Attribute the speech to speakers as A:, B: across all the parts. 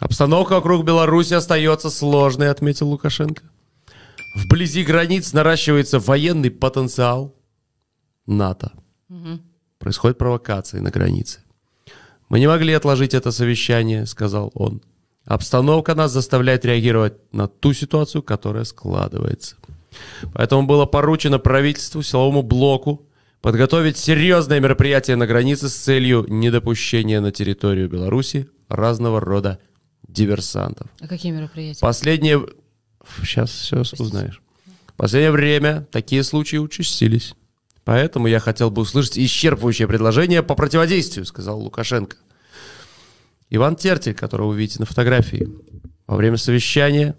A: Обстановка вокруг Беларуси остается сложной, отметил Лукашенко. Вблизи границ наращивается военный потенциал НАТО. Угу. Происходят провокации на границе. Мы не могли отложить это совещание, сказал он. Обстановка нас заставляет реагировать на ту ситуацию, которая складывается. Поэтому было поручено правительству, силовому блоку подготовить серьезное мероприятие на границе с целью недопущения на территорию Беларуси разного рода диверсантов. А какие мероприятия? Последнее... Сейчас все узнаешь. Последнее время такие случаи участились. Поэтому я хотел бы услышать исчерпывающее предложение по противодействию, сказал Лукашенко. Иван Тертель, которого вы видите на фотографии, во время совещания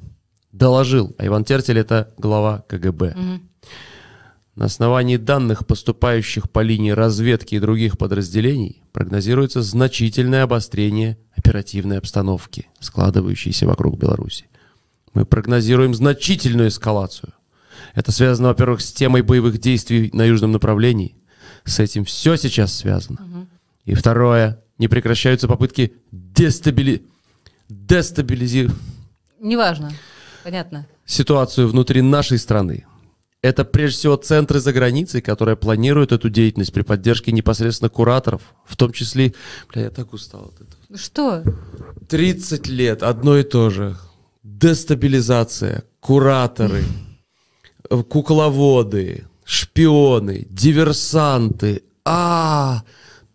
A: доложил. А Иван Тертель это глава КГБ. Угу. На основании данных, поступающих по линии разведки и других подразделений, прогнозируется значительное обострение оперативной обстановки, складывающейся вокруг Беларуси. Мы прогнозируем значительную эскалацию. Это связано, во-первых, с темой боевых действий на южном направлении. С этим все сейчас связано. Угу. И второе, не прекращаются попытки дестабили... дестабилизировать... Неважно, понятно. Ситуацию внутри нашей страны. Это прежде всего центры за границей, которые планируют эту деятельность при поддержке непосредственно кураторов, в том числе... Бля, я так устал от этого. Ну что? 30 лет, одно и то же. Дестабилизация, кураторы, кукловоды, шпионы, диверсанты. А,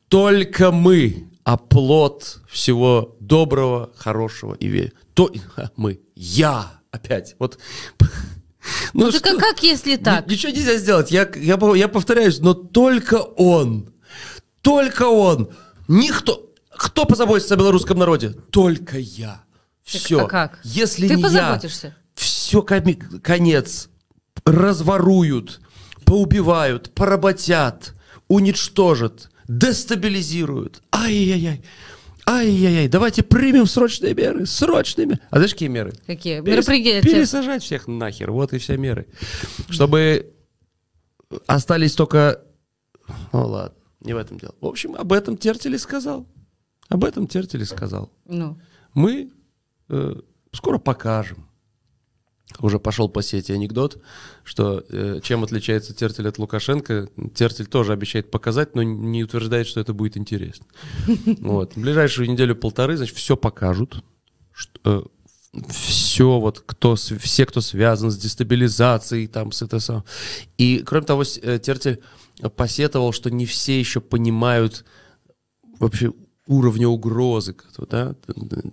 A: только мы оплот а всего доброго, хорошего и верь. То мы, я опять. Вот Ну, ну что? А как если так? Ничего нельзя сделать. Я, я, я повторяюсь, но только он. Только он. Никто. Кто позаботится о белорусском народе? Только я. Все. Так, а как? Если Ты не позаботишься. я, все конец. Разворуют, поубивают, поработят, уничтожат, дестабилизируют. Ай-яй-яй. Ай-яй-яй, давайте примем срочные меры, срочные меры. А знаешь, какие меры? Какие? Перес... Пересажать всех нахер, вот и все меры. Чтобы остались только... Ну ладно, не в этом дело. В общем, об этом Тертели сказал. Об этом Тертели сказал. Ну. Мы э, скоро покажем уже пошел по сети анекдот, что э, чем отличается Тертель от Лукашенко. Тертель тоже обещает показать, но не утверждает, что это будет интересно. Вот. В ближайшую неделю-полторы, значит, все покажут. Что, э, все, вот, кто, все, кто связан с дестабилизацией, там, с это сам. И, кроме того, э, Тертель посетовал, что не все еще понимают вообще уровня угрозы. Да?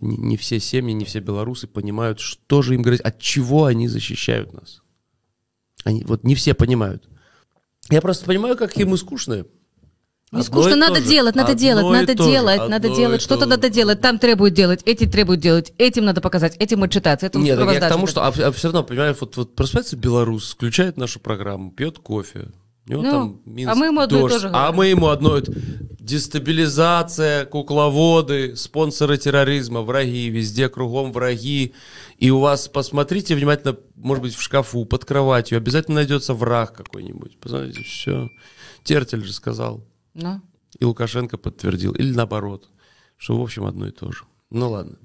A: Не все семьи, не все белорусы понимают, что же им грозит, от чего они защищают нас. Они, вот не все понимают. Я просто понимаю, как им и скучно. Не скучно, надо тоже. делать, надо Одно делать, надо тоже. делать, Одно надо делать, что-то надо делать, там требуют делать, эти требуют делать, этим надо показать, этим отчитаться, этим Нет, я к тому, что а, а все равно, понимаешь, вот, вот просыпается белорус, включает нашу программу, пьет кофе, у него ну, там минус а мы ему одно и то же А мы ему одно дестабилизация, кукловоды, спонсоры терроризма, враги, везде кругом враги. И у вас, посмотрите внимательно, может быть, в шкафу, под кроватью, обязательно найдется враг какой-нибудь. Посмотрите, все. Тертель же сказал. Да. Ну. И Лукашенко подтвердил. Или наоборот. Что, в общем, одно и то же. Ну ладно.